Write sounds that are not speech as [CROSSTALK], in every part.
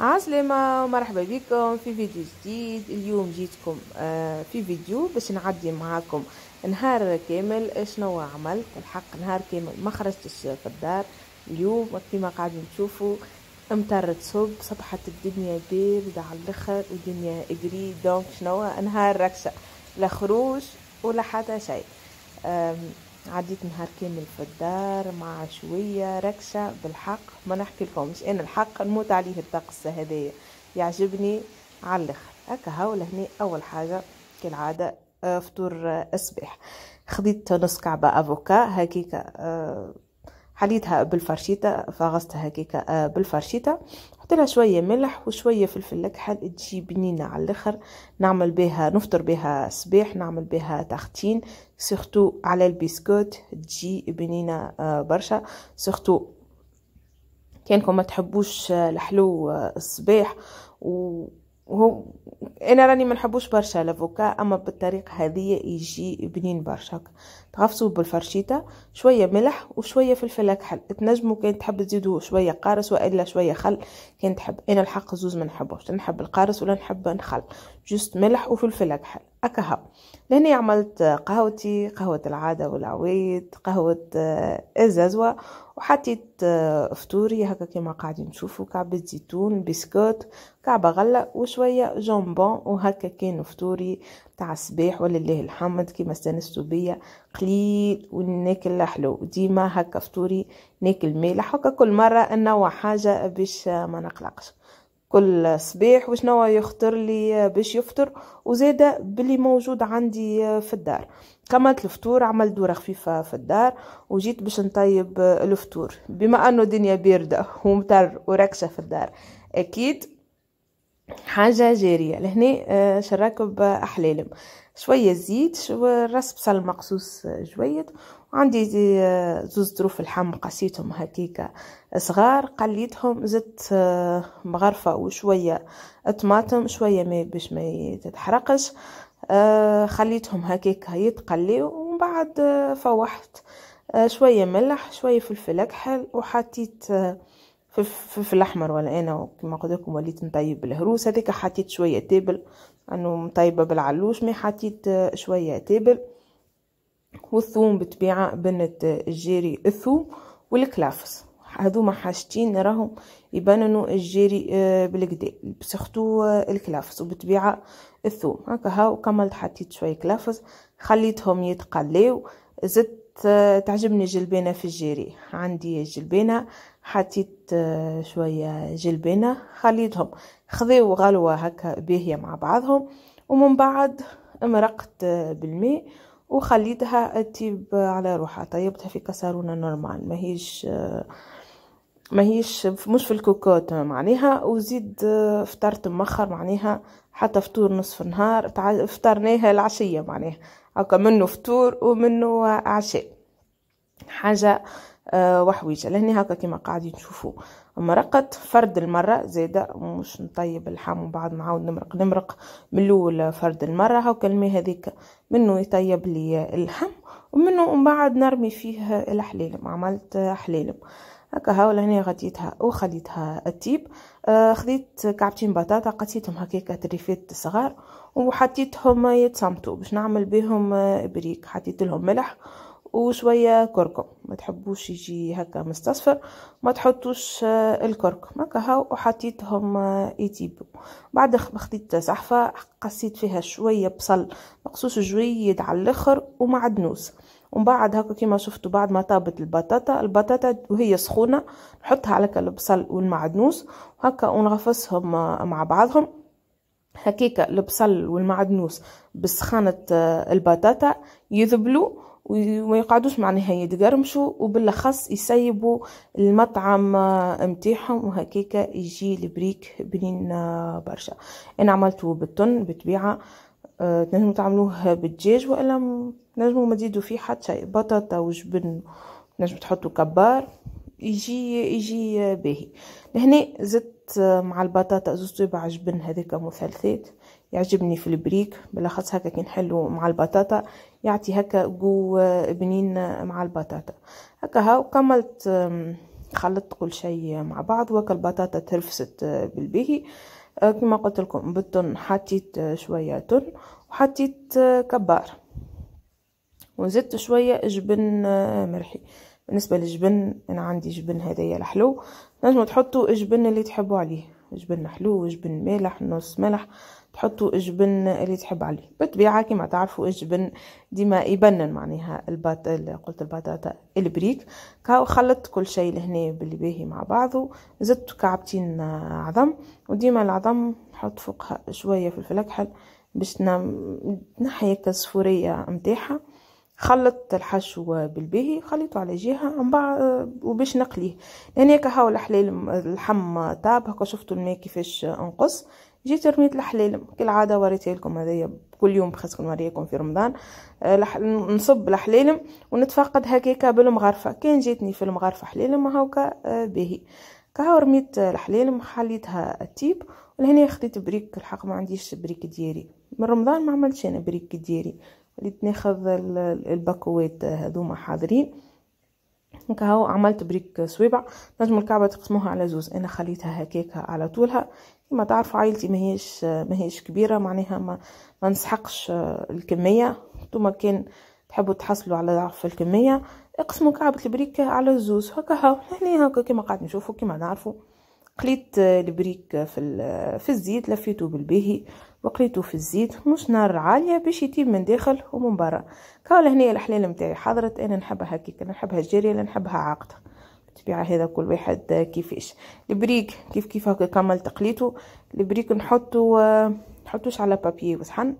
عسلامة ومرحبا بكم في فيديو جديد اليوم جيتكم آه، في فيديو باش نعدي معاكم نهار كامل شنو عملت الحق نهار كامل ما خرجتش في الدار اليوم كيما قاعدين تشوفوا امطر تصب صبحت الدنيا باردة على الاخر والدنيا اجري دونك شنو نهار ركشة لا خروج ولا حتى شيء عديت نهار كامل في الدار مع شوية ركشة بالحق ما نحكي لكمش أنا الحق نموت عليه الطقس هذايا يعجبني على الاخر هكا هاو لهنا أول حاجة كالعادة آه، فطور الصباح آه، خديت نص كعبة أفوكا هكيكا آه، حليتها بالفرشيطة فغستها هكاكا آه، بالفرشيطة حط لها شوية ملح وشوية فلفل أكحل تجي بنينة على الآخر نعمل بها نفطر بها صباح نعمل بها تختين سورتو على البسكوت تجي بنينة آه، برشا سورتو كانكم ما تحبوش آه، الحلو الصباح و وهو انا راني ما نحبوش برشا لافوكا اما بالطريقه هذه يجي بنين برشا تغفصوا بالفرشيطه شويه ملح وشويه فلفل اكحل تنجموا كان تحب تزيدوا شويه قارص والا شويه خل كان تحب انا الحق زوز ما نحبوش نحب القارص ولا نحب نخل جست ملح وفلفل اكحل اكها لهنا عملت قهوتي قهوة العادة والعويد قهوة آه، الززوة وحطيت آه، فطوري هكا كما قاعدين تشوفوا كعبة زيتون بسكوت كعبة غلة وشوية جامبون وهكا كان فطوري تاع الصباح ولله الحمد كما استنستوا بيا قليل وناكل حلو ديما هكا فطوري ناكل مالح هكا كل مرة انوع حاجة باش آه، ما نقلقش كل صباح وشنو يخطر لي باش يفطر وزاده بلي موجود عندي في الدار كملت الفطور عملت دوره خفيفه في الدار وجيت باش نطيب الفطور بما انه الدنيا بارده [LAUGHS] ومطر وركشه في الدار اكيد حاجه جاريه لهنا آه، شراكب احلالم شويه زيت وراس بصل مقصوص آه، جويد وعندي آه، زوز ظروف الحم قسيتهم هكيكا صغار قليتهم زدت آه، مغرفه وشويه طماطم شويه ما باش ما تتحرقش خليتهم هكيكا يتقليو ومن بعد فوحت شويه ملح شويه فلفل اكحل وحطيت في الاحمر ولا انا كما قلت لكم وليت نطيب الهروس هذيك حطيت شويه تيبل انه مطيبه بالعلوش مي حطيت شويه تيبل والثوم بطبيعه بنت الجيري الثوم والكلافس هذوما حاجتين راهم يبانوا الجيري آه، بالكدا بسختو آه، الكلافس وبطبيعه الثوم هكا هاو كملت حطيت شويه كلافس خليتهم يتقلاو زدت آه، تعجبني الجلبانه في الجيري عندي الجلبانه حطيت آه، شوية جلبانة خليتهم خذوا غلوة هكا باهية مع بعضهم ومن بعد مرقت آه، بالماء وخليتها تطيب على روحها طيبتها في كسرونة نورمال ماهيش آه، ماهيش مش في الكوكوت معناها وزيد فطرت مخر معناها حتى فطور نصف النهار فطرناها العشية معناها هكا منه فطور ومنه عشاء حاجة آه، وحويج لهنا هكا كيما قاعدين تشوفوا مرقت فرد المره زاده مش نطيب اللحم ومن بعد نعاود نمرق نمرق من الاول فرد المره هاكا الماء هذيك منه يطيب لي اللحم ومنه ومن بعد نرمي فيه الحليلم عملت حليلم هكا هاو لهنا غطيتها وخليتها تطيب آه، خديت كعبتين بطاطا قصيتهم هكاك تريفات صغار وحطيتهم يتصمتوا باش نعمل بهم آه، بريك حطيت لهم ملح وشوية كركم ما تحبوش يجي هكا مستصفر ما تحطوش آه، الكركم هكا هاو وحطيتهم آه، يتيبو بعد خديت صحفة قصيت فيها شوية بصل مقصوص جويد على الاخر ومعدنوس ومن بعد هكا كيما شفتوا بعد ما طابت البطاطا البطاطا وهي سخونه نحطها على البصل والمعدنوس هكا ونغفصهم آه، مع بعضهم هكيكا البصل والمعدنوس بسخانه البطاطا يذبلوا وما يقعدوش معناها قرمشو وبالاخص يسيبوا المطعم آه، متاعهم وهكاكا يجي البريك بنين آه، برشا انا عملته بالتن بتبيعة آه، تنجموا تعملوه بالدجاج والا نجموا ما تزيدوا فيه حتى شيء بطاطا وجبن نجموا تحطوا كبار يجي يجي باهي لهنا زدت مع البطاطا زدت يبع جبن هذاك مثلثات يعجبني في البريك بالاخص هكا كي نحلو مع البطاطا يعطي هكا جو بنين مع البطاطا هكا ها وكملت خلطت كل شيء مع بعض وهكا البطاطا ترفست آه، بالبهي آه، كما قلت لكم بالتن حطيت آه، شويه تن وحطيت كبار وزدت شويه جبن مرحي بالنسبه للجبن انا عندي جبن هذايا الحلو نجمو تحطوا الجبن اللي تحبوا عليه جبن حلو جبن مالح نص مالح تحطوا جبن اللي تحب عليه بالطبيعة كما تعرفوا جبن ديما يبنن معناها البات قلت البطاطا البريك كاو خلطت كل شيء لهنا باللي باهي مع بعضه زدت كعبتين عظم وديما العظم نحط فوقها شوية فلفل أكحل باش تنحي الصفورية متاعها خلطت الحشو بالباهي خليته على جهه من بعد آه، وباش نقليه لان هكا هاو الحلال الحم طاب هكا شفتوا الماء كيفاش انقص جيت رميت الحلال كالعاده وريتها لكم هذايا كل يوم بخصكم نوريكم في رمضان آه، نصب الحلالم ونتفقد هكاكا بالمغرفه كان جاتني في المغرفه حلالم هاوكا آه، باهي كهو رميت الحلالم خليتها التيب ولهنا خديت بريك الحق ما عنديش بريك ديالي من رمضان ما عملتش انا بريك ديالي اللي تناخذ الباكوات هذوما حاضرين هكا هو عملت بريك سويبع نجم الكعبه تقسموها على زوز انا خليتها هكاكا على طولها كما تعرف عائلتي ماهيش ماهيش كبيره معناها ما, ما نسحقش الكميه نتوما كان تحبوا تحصلوا على ضعف الكميه اقسموا كعبه البريك على زوز هكا هاو هنا يعني هكا كما قاعد نشوفوا كما نعرفوا قليت البريك في في الزيت لفيته بالباهي وقليته في الزيت مش نار عاليه باش يطيب من داخل ومن برا كاول هنا الحلال نتاعي حضرت انا نحبها هكيك نحبها جاريه لا نحبها عاقده بالطبيعه هذا كل واحد كيفاش البريك كيف كيف هكا كمل تقليته البريك نحطو آه، نحطوش على بابي وصحن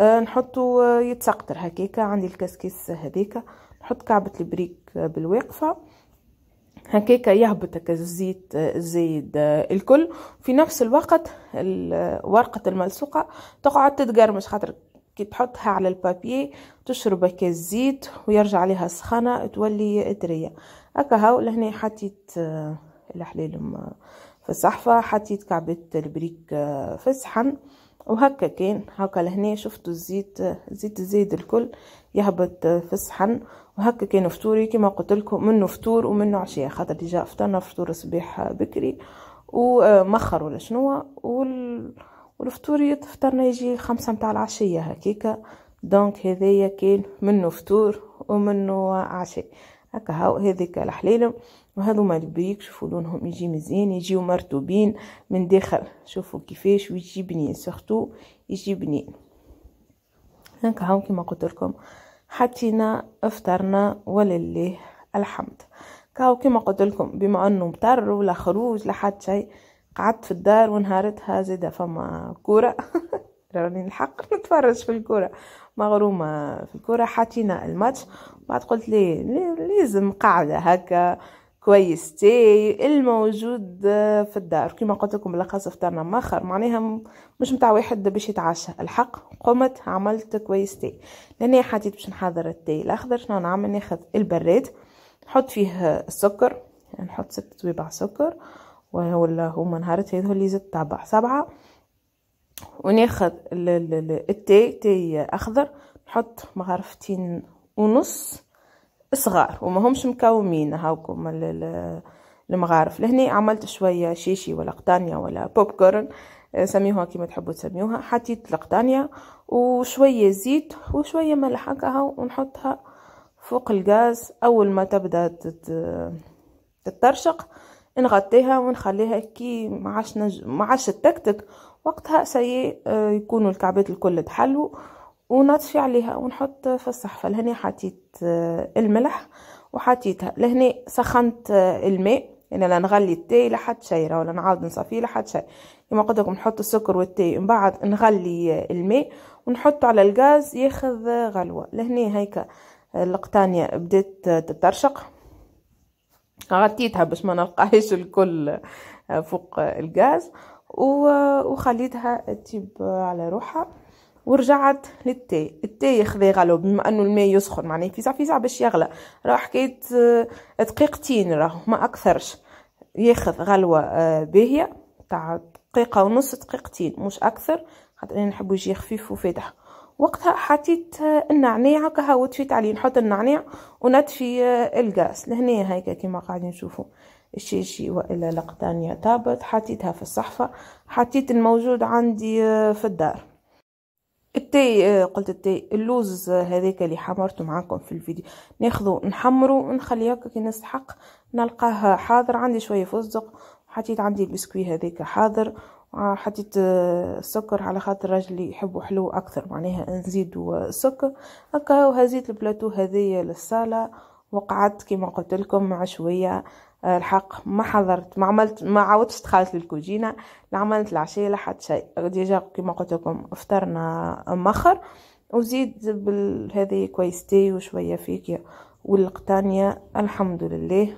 آه، نحطو آه، يتسقطر هكاكا عندي الكسكس هذيك نحط كعبه البريك بالواقفه هكاك يهبطك الزيت الزايد الكل في نفس الوقت ورقة الملصوقة تقعد تتقرمش خاطر كي تحطها على البابي تشرب هكا الزيت ويرجع عليها السخانة تولي اترية هكا هاو لهنا حطيت الحليل في الصحفة حطيت كعبة البريك آه، في الصحن وهكا كان هكا لهنا شفتوا الزيت الزيت الزايد الكل يهبط آه، في الصحن وهكا كان فطوري كما قلت لكم منه فطور ومنه عشيه خاطر ديجا فطرنا فطور الصباح بكري ومخر ولا شنو والفطور يتفطرنا يجي خمسة متاع العشية هكيكا دونك هذايا كان منه فطور ومنه عشاء هكا هاو هذيك الحليلم وهذو ما البيك شوفوا لونهم يجي مزيان يجيو مرتوبين من داخل شوفوا كيفاش ويجي بنين سورتو يجي بنين هكا هاو كيما قلت لكم حتينا افطرنا ولله الحمد كاو كما قلت لكم بما انه مطر ولا خروج لا حد شيء قعدت في الدار ونهارتها زيدا فما كوره [LAUGHS] راني الحق نتفرج في الكوره مغرومه في الكوره حتينا الماتش بعد قلت لي لازم قاعده هكا كويس تاي الموجود في الدار كما قلت لكم بالاخص فطرنا مخر معناها مش متاع واحد باش يتعشى الحق قمت عملت كويس تاي لاني حطيت باش نحضر التي الاخضر شنو نعمل ناخذ البراد نحط فيه السكر يعني نحط ست طويبع سكر ولا هما نهارت تي اللي زدت طبع سبعه وناخذ التي تاي اخضر نحط مغرفتين ونص صغار وما همش مكومين هاوكم المغارف لهنا عملت شويه شيشي ولا قطانيه ولا بوب كورن آه، سميوها كيما تحبوا تسميوها حطيت القطانيه وشويه زيت وشويه ملح هكا ونحطها فوق الغاز اول ما تبدا تترشق نغطيها ونخليها كي ما عادش نج... ما عادش تكتك وقتها سي آه، يكونوا الكعبات الكل تحلوا ونطفي عليها ونحط في الصحفه لهنا حطيت آه، الملح وحطيتها لهنا سخنت آه، الماء يعني لا نغلي التاي لحد شيء ولا نعاود نصفيه لحد شيء كما قلت لكم نحط السكر والتاي من بعد نغلي آه، الماء ونحطه على الغاز ياخذ غلوه لهنا هيك القطانيه بدات تترشق غطيتها باش ما نلقاهاش الكل فوق الغاز وخليتها تيب على روحها ورجعت للتاي التاي غلو بما انه الماء يسخن معناه فيزع فيزع باش يغلى راه حكيت آه، دقيقتين راه ما اكثرش ياخذ غلوه آه، باهيه تاع دقيقه ونص دقيقتين مش اكثر خاطر انا نحبو يجي خفيف وفاتح وقتها حطيت آه، النعناع هكا وطفيت عليه نحط النعناع ونطفي الغاز لهنا هيك كيما قاعدين نشوفوا الشيشي والا لقطانية طابت حطيتها في الصحفة حطيت الموجود عندي في الدار التاي آه، قلت التاي اللوز آه، هذاك اللي حمرته معاكم في الفيديو ناخذه نحمره ونخليه هكا كي نستحق نلقاه حاضر عندي شويه فستق حطيت عندي البسكوي هذاك حاضر آه، حطيت السكر على خاطر راجلي يحبوا حلو اكثر معناها نزيد السكر هكا وهزيت البلاطو هذايا للصاله وقعدت كما قلت لكم مع شويه آه، الحق ما حضرت ما عملت ما عاودتش دخلت للكوجينا لا عملت العشاء لا حتى شيء ديجا كيما قلت لكم فطرنا مخر وزيد بالهذه كويستي وشويه فيكيا والقطانيه الحمد لله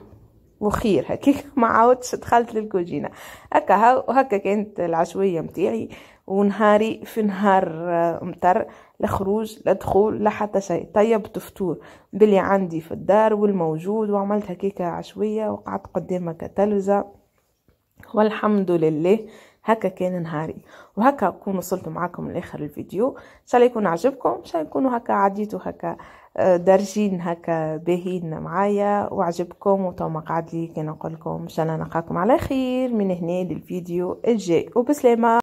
وخير هكاك [LAUGHS] ما عاودتش دخلت للكوجينا هكا هكا كانت العشويه متاعي ونهاري في نهار آه، مطر لا خروج لا دخول لا حتى شيء طيبت فطور باللي عندي في الدار والموجود وعملت هكيكة عشوية وقعدت قدامك التلفزة والحمد لله هكا كان نهاري وهكا اكون وصلت معاكم لاخر الفيديو ان شاء الله يكون عجبكم ان شاء الله يكونوا هكا عديتوا هكا آه، دارجين هكا باهين معايا وعجبكم وتوما قاعد لي كان نقول لكم ان شاء الله نلقاكم على خير من هنا للفيديو الجاي وبسلامه